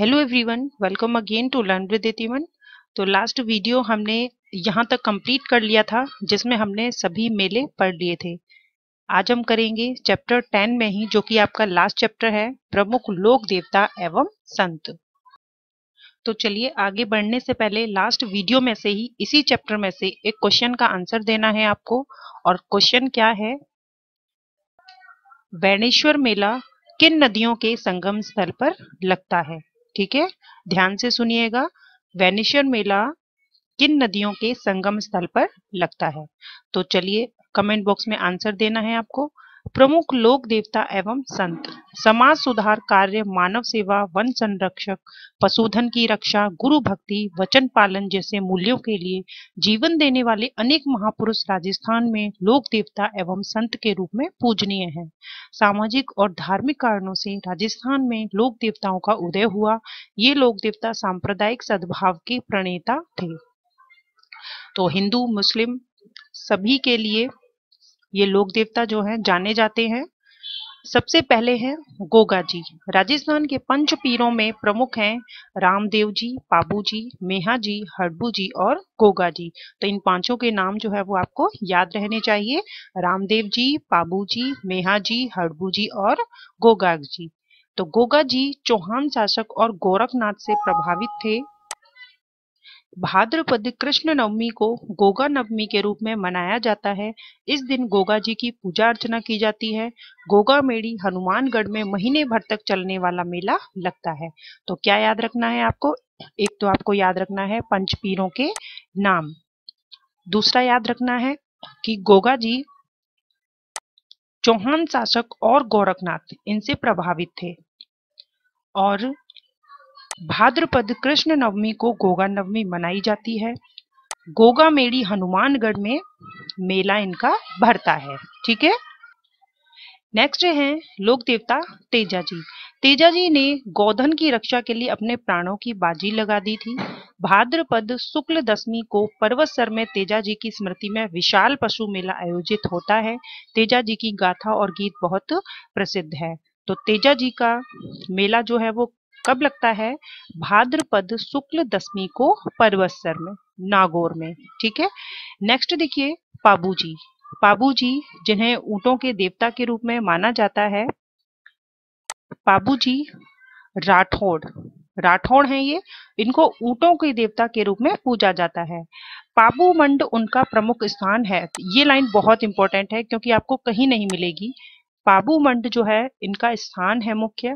Hello everyone welcome again to learn with एटीवन तो last video हमने यहाँ तक कंप्लीट कर लिया था जिसमें हमने सभी मेले पढ़ लिए थे आज हम करेंगे चैप्टर टेन में ही जो कि आपका लास्ट चैप्टर है प्रमुख लोक देवता एवं संत तो चलिए आगे बढ़ने से पहले लास्ट वीडियो में से ही इसी चैप्टर में से एक क्वेश्चन का आंसर देना है आपको और क्वेश्चन क्या है वैणेश्वर मेला किन नदियों के संगम स्थल पर लगता है ठीक है ध्यान से सुनिएगा वैनिशर मेला किन नदियों के संगम स्थल पर लगता है तो चलिए कमेंट बॉक्स में आंसर देना है आपको प्रमुख लोक देवता एवं संत समाज सुधार कार्य मानव सेवा वन संरक्षक पशुधन की रक्षा गुरु भक्ति वचन पालन जैसे मूल्यों के लिए जीवन देने वाले अनेक महापुरुष राजस्थान में लोक देवता एवं संत के रूप में पूजनीय हैं सामाजिक और धार्मिक कारणों से राजस्थान में लोक देवताओं का उदय हुआ ये लोक देवता सांप्रदायिक सद्भाव के प्रणेता थे तो हिंदू मुस्लिम सभी के लिए ये लोक देवता जो हैं जाने जाते हैं सबसे पहले हैं गोगा जी राजस्थान के पंच पीरों में प्रमुख हैं रामदेव जी पाबू जी मेहा जी हडबू जी और गोगा जी तो इन पांचों के नाम जो है वो आपको याद रहने चाहिए रामदेव जी पाबू जी मेहा जी हडबू जी और गोगा जी तो गोगा जी चौहान शासक और गोरखनाथ से प्रभावित थे भाद्रपद कृष्ण नवमी को गोगा नवमी के रूप में मनाया जाता है इस दिन गोगा जी की पूजा अर्चना की जाती है गोगा मेड़ी हनुमानगढ़ में महीने भर तक चलने वाला मेला लगता है तो क्या याद रखना है आपको एक तो आपको याद रखना है पंच पीरों के नाम दूसरा याद रखना है कि गोगा जी चौहान शासक और गोरखनाथ इनसे प्रभावित थे और भाद्रपद कृष्ण नवमी को गोगा नवमी मनाई जाती है गोगा मेड़ी हनुमानगढ़ में मेला इनका भरता है ठीक है नेक्स्ट है लोक देवता तेजा जी तेजा जी ने गोधन की रक्षा के लिए अपने प्राणों की बाजी लगा दी थी भाद्रपद शुक्ल दशमी को पर्वत सर में तेजा जी की स्मृति में विशाल पशु मेला आयोजित होता है तेजा जी की गाथा और गीत बहुत प्रसिद्ध है तो तेजा जी का मेला जो है वो कब लगता है भाद्रपद शुक्ल दशमी को परवत्सर में नागौर में ठीक है नेक्स्ट देखिए पाबूजी पाबूजी जिन्हें ऊँटों के देवता के रूप में माना जाता है पाबूजी राठौड़ राठौड़ हैं ये इनको ऊँटों के देवता के रूप में पूजा जाता है पाबू मंड उनका प्रमुख स्थान है ये लाइन बहुत इंपॉर्टेंट है क्योंकि आपको कहीं नहीं मिलेगी पाबू मंड जो है इनका स्थान है मुख्य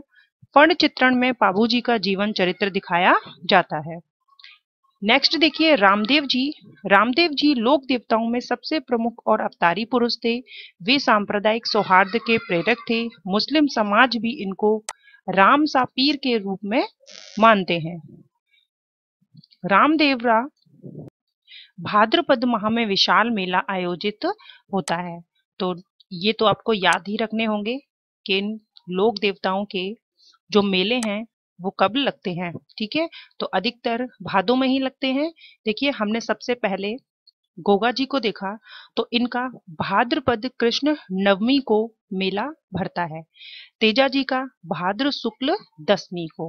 पर्ण चित्रण में जी का जीवन चरित्र दिखाया जाता है नेक्स्ट देखिए रामदेव जी रामदेव जी लोक देवताओं में सबसे प्रमुख और अवतारी पुरुष थे वे सांप्रदायिक सौहार्द के प्रेरक थे मुस्लिम समाज भी इनको राम सा पीर के रूप में मानते हैं रामदेवरा भाद्रपद माह में विशाल मेला आयोजित होता है तो ये तो आपको याद ही रखने होंगे कि इन लोक देवताओं के जो मेले हैं वो कब लगते हैं ठीक है तो अधिकतर भादों में ही लगते हैं देखिए हमने सबसे पहले गोगा जी को देखा तो इनका भाद्रपद कृष्ण नवमी को मेला भरता है तेजा जी का भाद्र शुक्ल दसवीं को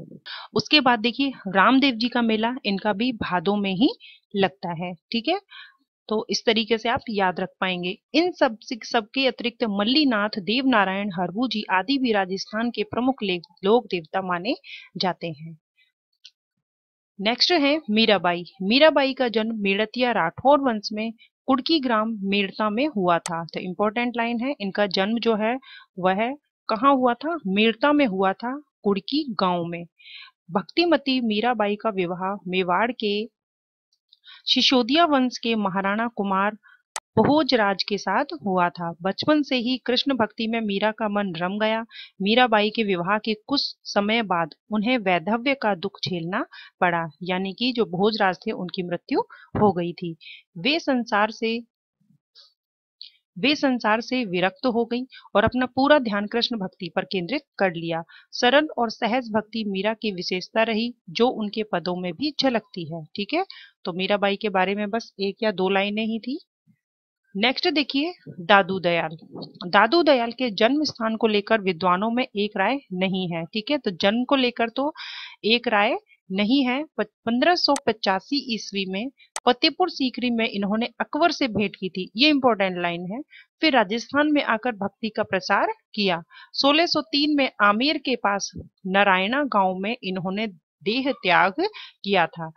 उसके बाद देखिए रामदेव जी का मेला इनका भी भादों में ही लगता है ठीक है तो इस तरीके से आप याद रख पाएंगे इन सब सबके अतिरिक्त मल्लीनाथ देवनारायण जी आदि भी राजस्थान के प्रमुख लोक देवता माने जाते हैं नेक्स्ट है मीराबाई मीराबाई का जन्म मेड़तिया राठौर वंश में कुड़की ग्राम मेड़ता में हुआ था तो इम्पोर्टेंट लाइन है इनका जन्म जो है वह कहा हुआ था मेड़ता में हुआ था कुड़की गांव में भक्तिमती मीराबाई का विवाह मेवाड़ के शिशोदिया वंश के महाराणा कुमार भोजराज के साथ हुआ था बचपन से ही कृष्ण भक्ति में मीरा का मन रम गया मीराबाई के विवाह के कुछ समय बाद उन्हें वैधव्य का दुख झेलना पड़ा यानी कि जो भोजराज थे उनकी मृत्यु हो गई थी वे संसार से वे संसार से विरक्त हो गईं और अपना पूरा ध्यान कृष्ण भक्ति पर केंद्रित कर लिया सरल और सहज भक्ति मीरा की विशेषता रही जो उनके पदों में भी झलकती है ठीक है तो मीराबाई के बारे में बस एक या दो लाइनें ही थी नेक्स्ट देखिए दादू दयाल दादू दयाल के जन्म स्थान को लेकर विद्वानों में एक राय नहीं है ठीक है तो जन्म को लेकर तो एक राय नहीं है पंद्रह पचासी ईस्वी में फतेहपुर सीकरी में इन्होंने अकबर से भेंट की थी ये इंपॉर्टेंट लाइन है फिर राजस्थान में आकर भक्ति का प्रसार किया 1603 में आमेर के पास नारायणा गांव में इन्होंने देह त्याग किया था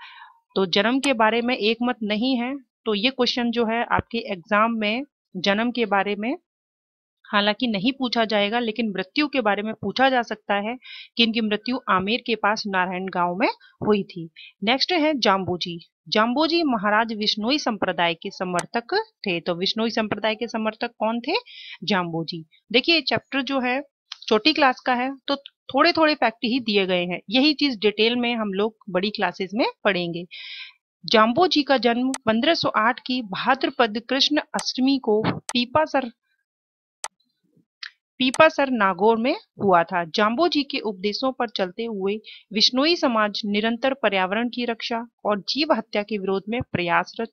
तो जन्म के बारे में एक मत नहीं है तो ये क्वेश्चन जो है आपके एग्जाम में जन्म के बारे में हालांकि नहीं पूछा जाएगा लेकिन मृत्यु के बारे में पूछा जा सकता है कि इनकी मृत्यु आमेर के पास नारायण गांव में हुई थी नेक्स्ट है जाम्बूजी जाम्बोजी महाराज विष्णुई संप्रदाय के समर्थक थे तो विष्णुई संप्रदाय के समर्थक कौन थे जाम्बोजी देखिए चैप्टर जो है छोटी क्लास का है तो थोड़े थोड़े फैक्ट ही दिए गए हैं यही चीज डिटेल में हम लोग बड़ी क्लासेस में पढ़ेंगे जाम्बो जी का जन्म 1508 की भाद्रपद कृष्ण अष्टमी को पीपासर पीपासर नागौर में हुआ था जाम्बो जी के उपदेशों पर चलते हुए विष्णुई समाज निरंतर पर्यावरण की रक्षा और जीव हत्या के विरोध में प्रयासरत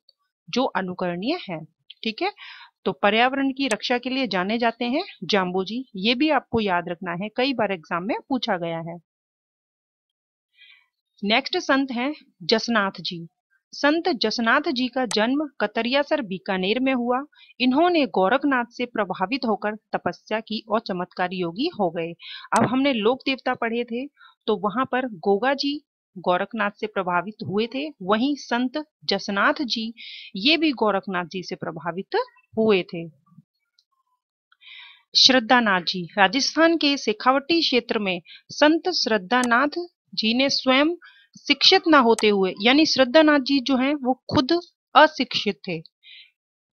जो अनुकरणीय है ठीक है तो पर्यावरण की रक्षा के लिए जाने जाते हैं जाम्बो जी ये भी आपको याद रखना है कई बार एग्जाम में पूछा गया है नेक्स्ट संत हैं जसनाथ जी संत जसनाथ जी का जन्म कतरियासर बीकानेर में हुआ इन्होंने गोरखनाथ से प्रभावित होकर तपस्या की और चमत्कारी योगी हो गए अब हमने लोक देवता पढ़े थे तो वहां पर गोगा जी गोरखनाथ से प्रभावित हुए थे वहीं संत जसनाथ जी ये भी गोरखनाथ जी से प्रभावित हुए थे श्रद्धानाथ जी राजस्थान के शेखावटी क्षेत्र में संत श्रद्धानाथ जी ने स्वयं शिक्षित ना होते हुए यानी श्रद्धानाथ जी जो हैं वो खुद अशिक्षित थे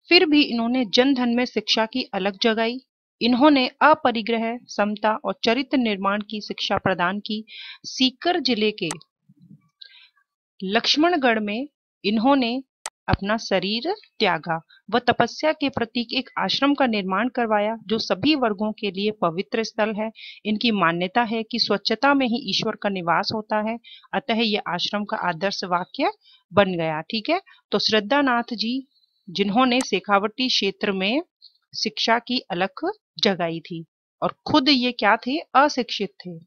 फिर भी इन्होंने जनधन में शिक्षा की अलग जगाई इन्होंने अपरिग्रह समता और चरित्र निर्माण की शिक्षा प्रदान की सीकर जिले के लक्ष्मणगढ़ में इन्होंने अपना शरीर त्यागा व तपस्या के प्रतीक एक आश्रम का निर्माण करवाया जो सभी वर्गों के लिए पवित्र स्थल है इनकी मान्यता है कि स्वच्छता में ही ईश्वर का निवास होता है अतः यह आश्रम का आदर्श वाक्य बन गया ठीक है तो श्रद्धानाथ जी जिन्होंने शेखावटी क्षेत्र में शिक्षा की अलख जगाई थी और खुद ये क्या थे अशिक्षित थे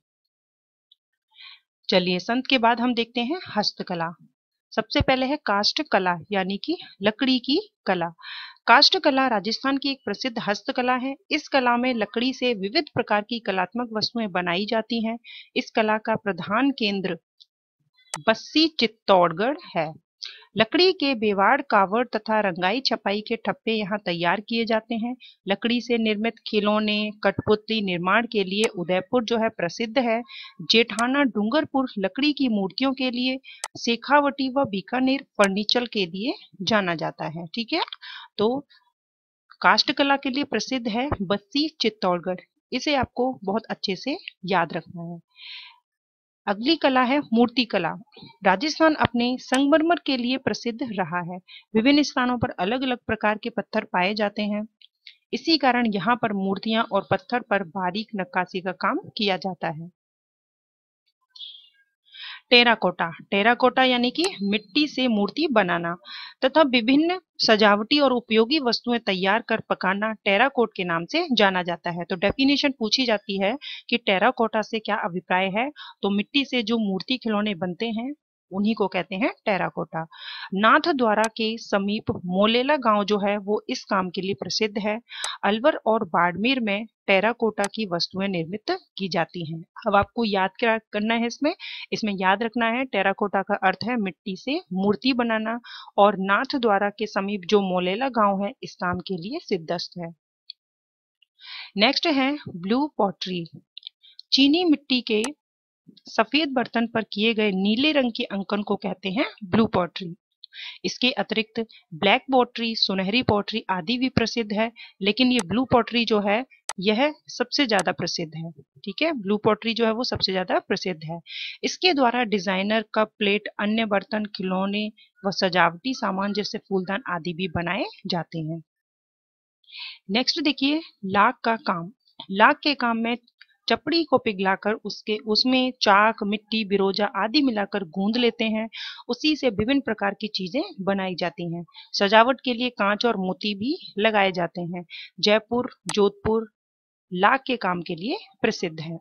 चलिए संत के बाद हम देखते हैं हस्तकला सबसे पहले है काष्ठ कला यानी कि लकड़ी की कला काष्ठ कला राजस्थान की एक प्रसिद्ध हस्तकला है इस कला में लकड़ी से विविध प्रकार की कलात्मक वस्तुएं बनाई जाती हैं इस कला का प्रधान केंद्र बस्सी चित्तौड़गढ़ है लकड़ी के बेवाड़ कावड़ तथा रंगाई छपाई के ठप्पे यहाँ तैयार किए जाते हैं लकड़ी से निर्मित खिलौने कठपुतली निर्माण के लिए उदयपुर जो है प्रसिद्ध है जेठाना डूंगरपुर लकड़ी की मूर्तियों के लिए शेखावटी व बीकानेर फर्नीचर के लिए जाना जाता है ठीक है तो काष्ट कला के लिए प्रसिद्ध है बस्सी चित्तौड़गढ़ इसे आपको बहुत अच्छे से याद रखना है अगली कला है मूर्ति कला राजस्थान अपने संगमरमर के लिए प्रसिद्ध रहा है विभिन्न स्थानों पर अलग अलग प्रकार के पत्थर पाए जाते हैं इसी कारण यहाँ पर मूर्तियां और पत्थर पर बारीक नक्काशी का काम किया जाता है टेराकोटा टेराकोटा यानी कि मिट्टी से मूर्ति बनाना तथा विभिन्न सजावटी और उपयोगी वस्तुएं तैयार कर पकाना टेराकोट के नाम से जाना जाता है तो डेफिनेशन पूछी जाती है कि टेराकोटा से क्या अभिप्राय है तो मिट्टी से जो मूर्ति खिलौने बनते हैं उन्हीं को कहते हैं टेराकोटा नाथ द्वारा के समीप मोलेला गांव जो है वो इस काम के लिए प्रसिद्ध है अलवर और बाड़मेर में टेराकोटा की वस्तुएं निर्मित की जाती हैं अब आपको याद क्या करना है इसमें इसमें याद रखना है टेराकोटा का अर्थ है मिट्टी से मूर्ति बनाना और नाथ द्वारा के समीप जो मोलेला गाँव है इस काम के लिए सिद्धस्त है नेक्स्ट है ब्लू पॉटरी चीनी मिट्टी के सफेद बर्तन पर किए गए नीले रंग के अंकन को कहते हैं ब्लू पॉटरी इसके अतिरिक्त ब्लैक पॉटरी सुनहरी पॉटरी आदि भी प्रसिद्ध है लेकिन ये ब्लू पॉटरी जो है यह सबसे ज्यादा प्रसिद्ध है ठीक है ब्लू पॉटरी जो है वो सबसे ज्यादा प्रसिद्ध है इसके द्वारा डिजाइनर कप प्लेट अन्य बर्तन खिलौने व सजावटी सामान जैसे फूलदान आदि भी बनाए जाते हैं नेक्स्ट देखिए लाख का काम लाख के काम में चपड़ी को पिघलाकर उसके उसमें चाक मिट्टी बिरोजा आदि मिलाकर गूंद लेते हैं उसी से विभिन्न प्रकार की चीजें बनाई जाती हैं सजावट के लिए कांच और मोती भी लगाए जाते हैं जयपुर जोधपुर लाख के काम के लिए प्रसिद्ध है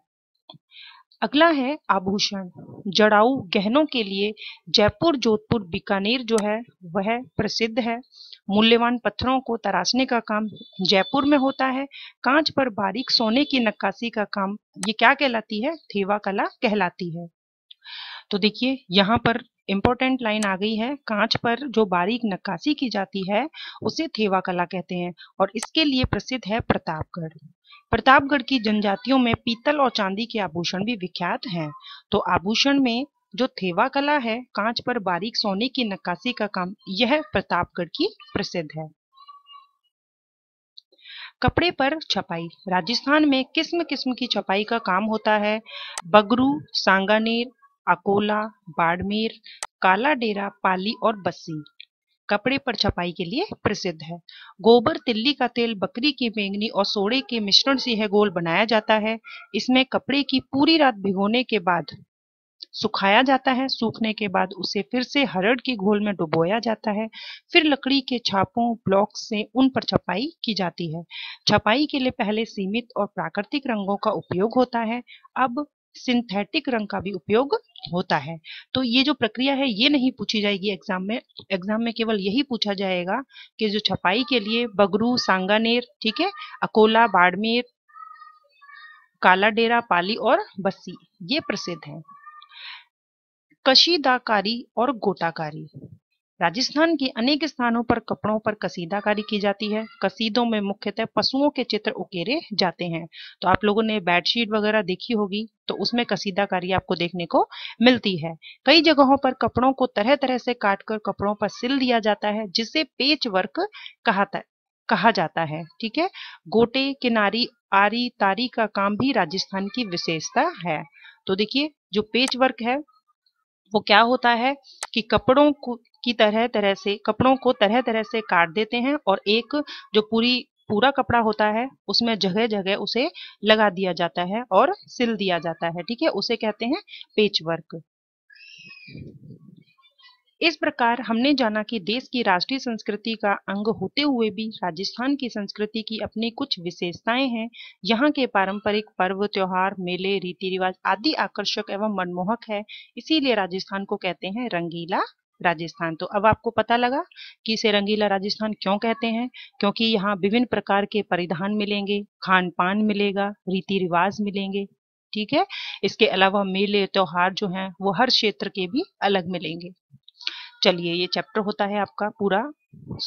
अगला है आभूषण जड़ाऊ गहनों के लिए जयपुर जोधपुर बीकानेर जो है वह प्रसिद्ध है मूल्यवान पत्थरों को तराशने का काम जयपुर में होता है कांच पर बारीक सोने की नक्काशी का काम ये क्या कहलाती है थेवा कला कहलाती है तो देखिए यहाँ पर इम्पोर्टेंट लाइन आ गई है कांच पर जो बारीक नक्काशी की जाती है उसे थेवा कला कहते हैं और इसके लिए प्रसिद्ध है प्रतापगढ़ प्रतापगढ़ की जनजातियों में पीतल और चांदी के आभूषण भी विख्यात हैं तो आभूषण में जो थेवा कला है कांच पर बारीक सोने की नक्काशी का काम यह प्रतापगढ़ की प्रसिद्ध है कपड़े पर छपाई राजस्थान में किस्म किस्म की छपाई का काम होता है बगरू सांगानेर अकोला बाड़मेर काला डेरा पाली और बस्सी कपड़े पर छपाई के लिए प्रसिद्ध है गोबर तिल्ली का तेल बकरी की बेंगनी और सोड़े के मिश्रण से यह गोल बनाया जाता है इसमें कपड़े की पूरी रात भिगोने के बाद सुखाया जाता है सूखने के बाद उसे फिर से हरड़ के घोल में डुबोया जाता है फिर लकड़ी के छापों ब्लॉक से उन पर छपाई की जाती है छपाई के लिए पहले सीमित और प्राकृतिक रंगों का उपयोग होता है अब सिंथेटिक रंग का भी उपयोग होता है तो ये जो प्रक्रिया है ये नहीं पूछी जाएगी एग्जाम में एग्जाम में केवल यही पूछा जाएगा कि जो छपाई के लिए बगरू सांगानेर ठीक है अकोला बाड़मेर काला डेरा पाली और बस्सी ये प्रसिद्ध हैं कशीदाकारी और गोटाकारी राजस्थान के अनेक स्थानों पर कपड़ों पर कसीदाकारी की जाती है कसीदों में मुख्यतः पशुओं के चित्र उकेरे जाते हैं तो आप लोगों ने बेडशीट वगैरह देखी होगी तो उसमें कसीदाकारी आपको देखने को मिलती है कई जगहों पर कपड़ों को तरह तरह से काटकर कपड़ों पर सिल दिया जाता है जिसे पेच वर्क कहा कहा जाता है ठीक है गोटे किनारी आरी तारी का काम भी राजस्थान की विशेषता है तो देखिए जो पेच वर्क है वो क्या होता है कि कपड़ों को की तरह तरह से कपड़ों को तरह तरह से काट देते हैं और एक जो पूरी पूरा कपड़ा होता है उसमें जगह जगह उसे लगा दिया जाता है और सिल दिया जाता है ठीक है उसे कहते हैं पेच वर्क इस प्रकार हमने जाना कि देश की राष्ट्रीय संस्कृति का अंग होते हुए भी राजस्थान की संस्कृति की अपनी कुछ विशेषताएं हैं यहाँ के पारंपरिक पर्व त्योहार मेले रीति रिवाज आदि आकर्षक एवं मनमोहक है इसीलिए राजस्थान को कहते हैं रंगीला राजस्थान तो अब आपको पता लगा कि इसे रंगीला राजस्थान क्यों कहते हैं क्योंकि यहाँ विभिन्न प्रकार के परिधान मिलेंगे खान पान मिलेगा रीति रिवाज मिलेंगे ठीक है इसके अलावा मेले त्योहार जो हैं वो हर क्षेत्र के भी अलग मिलेंगे चलिए ये चैप्टर होता है आपका पूरा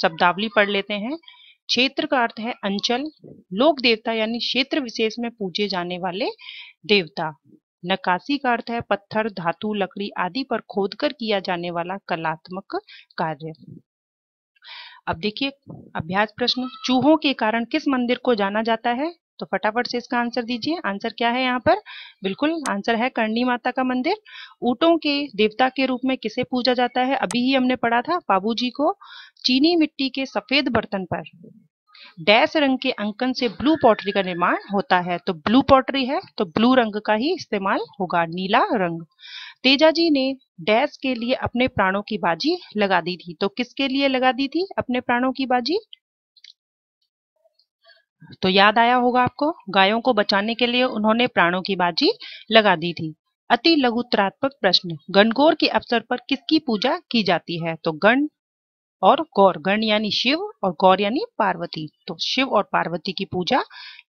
शब्दावली पढ़ लेते हैं क्षेत्र का अर्थ है अंचल लोक देवता यानी क्षेत्र विशेष में पूजे जाने वाले देवता नकाशी का अर्थ है पत्थर धातु लकड़ी आदि पर खोदकर किया जाने वाला कलात्मक कार्य अब देखिए अभ्यास प्रश्न चूहों के कारण किस मंदिर को जाना जाता है तो फटाफट से इसका आंसर दीजिए आंसर क्या है यहाँ पर बिल्कुल आंसर है करणी माता का मंदिर ऊटो के देवता के रूप में किसे पूजा जाता है अभी ही हमने पढ़ा था बाबू को चीनी मिट्टी के सफेद बर्तन पर डैश रंग के अंकन से ब्लू पॉटरी का निर्माण होता है तो ब्लू पॉटरी है तो ब्लू रंग का ही इस्तेमाल होगा नीला रंग तेजाजी ने डैश के लिए अपने प्राणों की बाजी लगा दी थी तो किसके लिए लगा दी थी अपने प्राणों की बाजी तो याद आया होगा आपको गायों को बचाने के लिए उन्होंने प्राणों की बाजी लगा दी थी अति लघुत्रात्मक प्रश्न गणगौर के अवसर पर किसकी पूजा की जाती है तो गण और गौर गण यानी शिव और गौर यानी पार्वती तो शिव और पार्वती की पूजा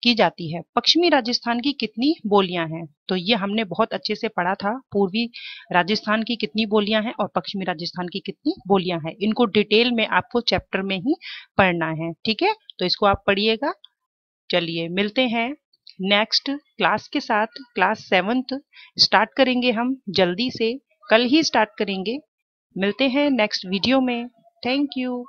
की जाती है पश्चिमी राजस्थान की कितनी बोलियां हैं तो ये हमने बहुत अच्छे से पढ़ा था पूर्वी राजस्थान की कितनी बोलियां हैं और पश्चिमी राजस्थान की कितनी बोलियां हैं इनको डिटेल में आपको चैप्टर में ही पढ़ना है ठीक है तो इसको आप पढ़िएगा चलिए मिलते हैं नेक्स्ट क्लास के साथ क्लास सेवन्थ स्टार्ट करेंगे हम जल्दी से कल ही स्टार्ट करेंगे मिलते हैं नेक्स्ट वीडियो में Thank you.